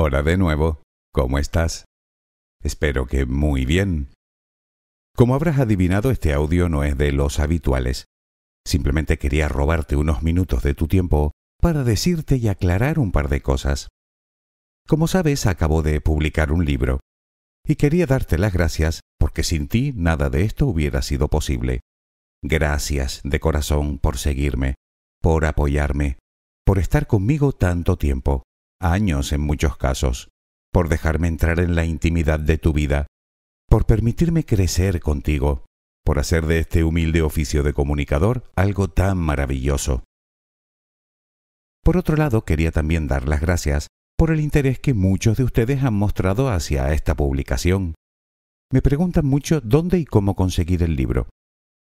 Hola de nuevo, ¿cómo estás? Espero que muy bien. Como habrás adivinado, este audio no es de los habituales. Simplemente quería robarte unos minutos de tu tiempo para decirte y aclarar un par de cosas. Como sabes, acabo de publicar un libro. Y quería darte las gracias porque sin ti nada de esto hubiera sido posible. Gracias de corazón por seguirme, por apoyarme, por estar conmigo tanto tiempo años en muchos casos, por dejarme entrar en la intimidad de tu vida, por permitirme crecer contigo, por hacer de este humilde oficio de comunicador algo tan maravilloso. Por otro lado, quería también dar las gracias por el interés que muchos de ustedes han mostrado hacia esta publicación. Me preguntan mucho dónde y cómo conseguir el libro.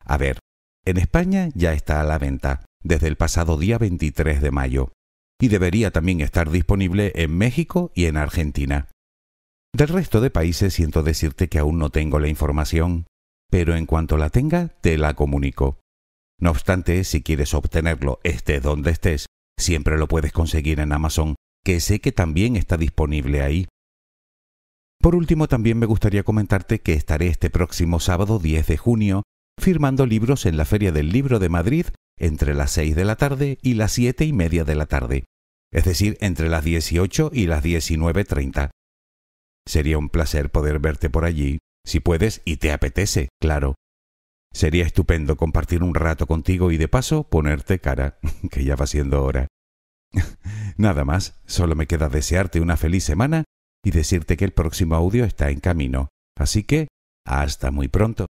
A ver, en España ya está a la venta, desde el pasado día 23 de mayo, y debería también estar disponible en México y en Argentina. Del resto de países siento decirte que aún no tengo la información, pero en cuanto la tenga te la comunico. No obstante, si quieres obtenerlo estés donde estés, siempre lo puedes conseguir en Amazon, que sé que también está disponible ahí. Por último, también me gustaría comentarte que estaré este próximo sábado 10 de junio firmando libros en la Feria del Libro de Madrid entre las seis de la tarde y las siete y media de la tarde, es decir, entre las 18 y las 19.30. Sería un placer poder verte por allí, si puedes y te apetece, claro. Sería estupendo compartir un rato contigo y de paso ponerte cara, que ya va siendo hora. Nada más, solo me queda desearte una feliz semana y decirte que el próximo audio está en camino. Así que, hasta muy pronto.